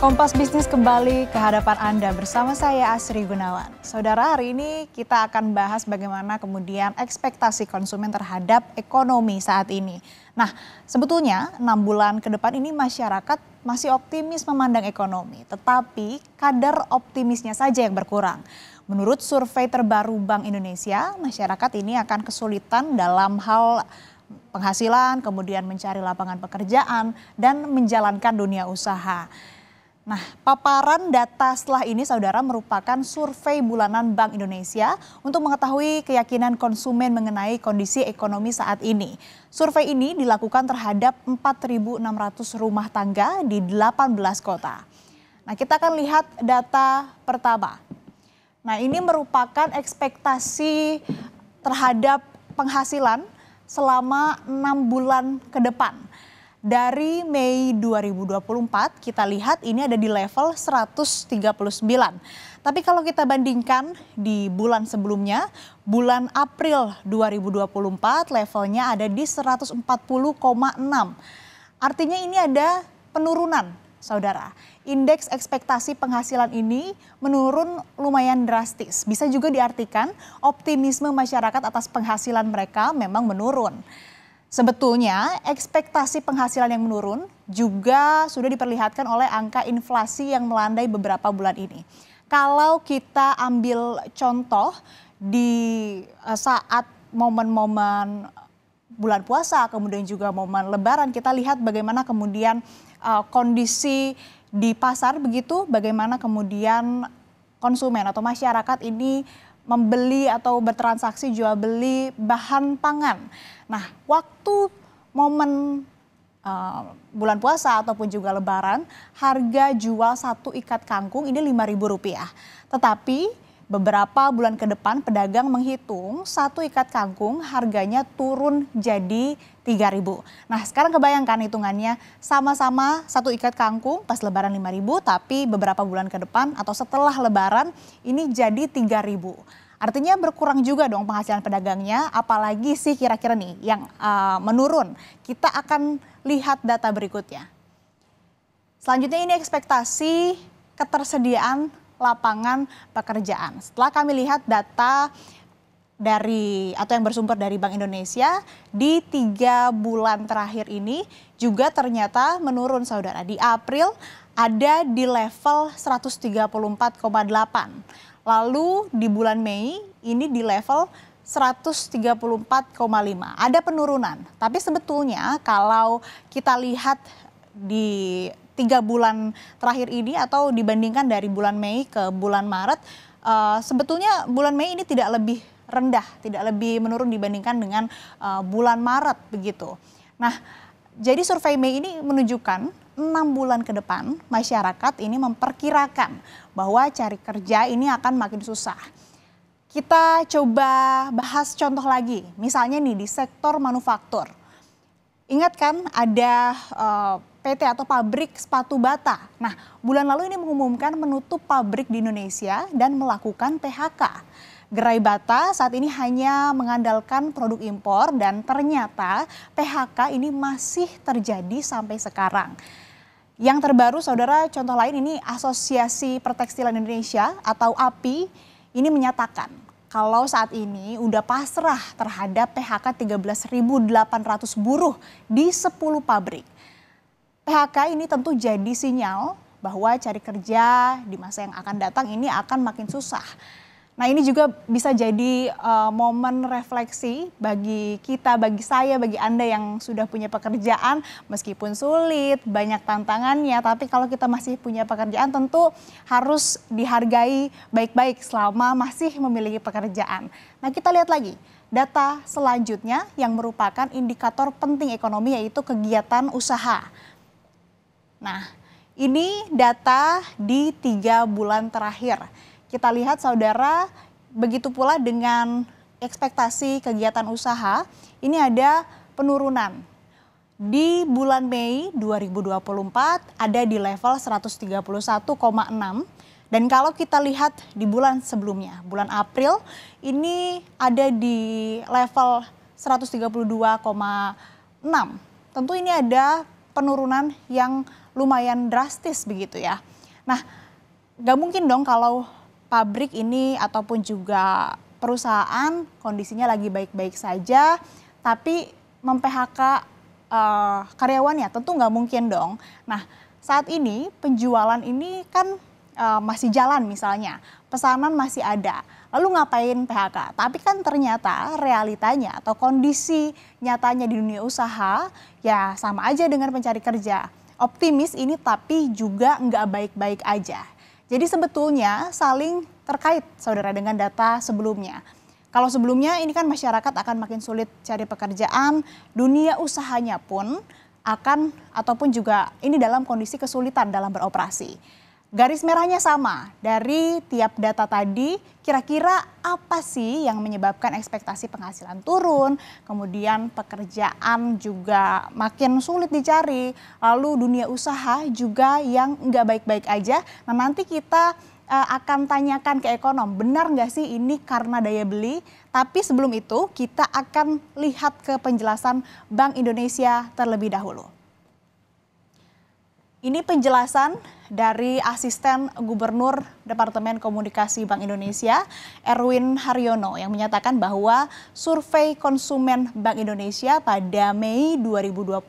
Kompas Bisnis kembali ke hadapan Anda bersama saya Asri Gunawan. Saudara, hari ini kita akan bahas bagaimana kemudian ekspektasi konsumen terhadap ekonomi saat ini. Nah, sebetulnya 6 bulan ke depan ini masyarakat masih optimis memandang ekonomi, tetapi kadar optimisnya saja yang berkurang. Menurut survei terbaru Bank Indonesia, masyarakat ini akan kesulitan dalam hal penghasilan, kemudian mencari lapangan pekerjaan, dan menjalankan dunia usaha. Nah, paparan data setelah ini saudara merupakan survei bulanan Bank Indonesia untuk mengetahui keyakinan konsumen mengenai kondisi ekonomi saat ini. Survei ini dilakukan terhadap 4.600 rumah tangga di 18 kota. Nah, kita akan lihat data pertama. Nah, ini merupakan ekspektasi terhadap penghasilan selama enam bulan ke depan dari Mei 2024 kita lihat ini ada di level 139. Tapi kalau kita bandingkan di bulan sebelumnya, bulan April 2024 levelnya ada di 140,6. Artinya ini ada penurunan, Saudara. Indeks ekspektasi penghasilan ini menurun lumayan drastis. Bisa juga diartikan optimisme masyarakat atas penghasilan mereka memang menurun. Sebetulnya ekspektasi penghasilan yang menurun juga sudah diperlihatkan oleh angka inflasi yang melandai beberapa bulan ini. Kalau kita ambil contoh di eh, saat momen-momen bulan puasa, kemudian juga momen lebaran, kita lihat bagaimana kemudian eh, kondisi di pasar begitu, bagaimana kemudian konsumen atau masyarakat ini membeli atau bertransaksi jual beli bahan pangan. Nah, waktu momen uh, bulan puasa ataupun juga lebaran, harga jual satu ikat kangkung ini Rp5.000. Tetapi Beberapa bulan ke depan pedagang menghitung satu ikat kangkung harganya turun jadi 3.000. Nah, sekarang kebayangkan hitungannya sama-sama satu ikat kangkung pas lebaran 5.000 tapi beberapa bulan ke depan atau setelah lebaran ini jadi 3.000. Artinya berkurang juga dong penghasilan pedagangnya, apalagi sih kira-kira nih yang uh, menurun. Kita akan lihat data berikutnya. Selanjutnya ini ekspektasi ketersediaan lapangan pekerjaan. Setelah kami lihat data dari atau yang bersumber dari Bank Indonesia di tiga bulan terakhir ini juga ternyata menurun saudara. Di April ada di level 134,8. Lalu di bulan Mei ini di level 134,5. Ada penurunan. Tapi sebetulnya kalau kita lihat di tiga bulan terakhir ini atau dibandingkan dari bulan Mei ke bulan Maret, uh, sebetulnya bulan Mei ini tidak lebih rendah, tidak lebih menurun dibandingkan dengan uh, bulan Maret begitu. Nah, jadi survei Mei ini menunjukkan enam bulan ke depan masyarakat ini memperkirakan bahwa cari kerja ini akan makin susah. Kita coba bahas contoh lagi, misalnya nih di sektor manufaktur. Ingat kan ada uh, PT atau pabrik sepatu bata. Nah, bulan lalu ini mengumumkan menutup pabrik di Indonesia dan melakukan PHK. Gerai bata saat ini hanya mengandalkan produk impor dan ternyata PHK ini masih terjadi sampai sekarang. Yang terbaru saudara contoh lain ini Asosiasi Pertekstilan Indonesia atau API ini menyatakan kalau saat ini udah pasrah terhadap PHK 13.800 buruh di 10 pabrik. PHK ini tentu jadi sinyal bahwa cari kerja di masa yang akan datang ini akan makin susah. Nah ini juga bisa jadi uh, momen refleksi bagi kita, bagi saya, bagi Anda yang sudah punya pekerjaan meskipun sulit, banyak tantangannya, tapi kalau kita masih punya pekerjaan tentu harus dihargai baik-baik selama masih memiliki pekerjaan. Nah kita lihat lagi data selanjutnya yang merupakan indikator penting ekonomi yaitu kegiatan usaha. Nah, ini data di tiga bulan terakhir. Kita lihat saudara, begitu pula dengan ekspektasi kegiatan usaha, ini ada penurunan. Di bulan Mei 2024 ada di level 131,6 dan kalau kita lihat di bulan sebelumnya, bulan April ini ada di level 132,6. Tentu ini ada penurunan yang lumayan drastis begitu ya. Nah, nggak mungkin dong kalau pabrik ini ataupun juga perusahaan kondisinya lagi baik-baik saja, tapi memphk uh, eh, karyawannya tentu nggak mungkin dong. Nah, saat ini penjualan ini kan uh, masih jalan misalnya, pesanan masih ada. Lalu ngapain PHK? Tapi kan ternyata realitanya atau kondisi nyatanya di dunia usaha ya sama aja dengan pencari kerja optimis ini tapi juga nggak baik-baik aja. Jadi sebetulnya saling terkait saudara dengan data sebelumnya. Kalau sebelumnya ini kan masyarakat akan makin sulit cari pekerjaan, dunia usahanya pun akan ataupun juga ini dalam kondisi kesulitan dalam beroperasi. Garis merahnya sama dari tiap data tadi. Kira-kira apa sih yang menyebabkan ekspektasi penghasilan turun, kemudian pekerjaan juga makin sulit dicari, lalu dunia usaha juga yang nggak baik-baik aja. Nah nanti kita eh, akan tanyakan ke ekonom, benar nggak sih ini karena daya beli? Tapi sebelum itu kita akan lihat ke penjelasan Bank Indonesia terlebih dahulu. Ini penjelasan dari asisten gubernur Departemen Komunikasi Bank Indonesia Erwin Haryono yang menyatakan bahwa survei konsumen Bank Indonesia pada Mei 2024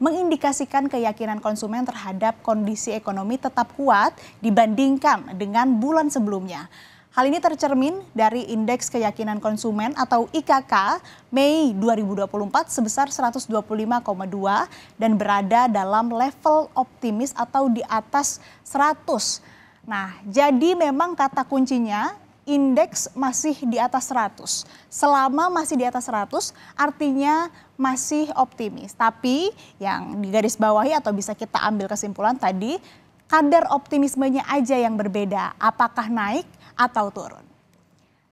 mengindikasikan keyakinan konsumen terhadap kondisi ekonomi tetap kuat dibandingkan dengan bulan sebelumnya. Hal ini tercermin dari Indeks Keyakinan Konsumen atau IKK Mei 2024 sebesar 125,2 dan berada dalam level optimis atau di atas 100. Nah, jadi memang kata kuncinya indeks masih di atas 100. Selama masih di atas 100 artinya masih optimis. Tapi yang garis bawahi atau bisa kita ambil kesimpulan tadi kadar optimismenya aja yang berbeda. Apakah naik atau turun.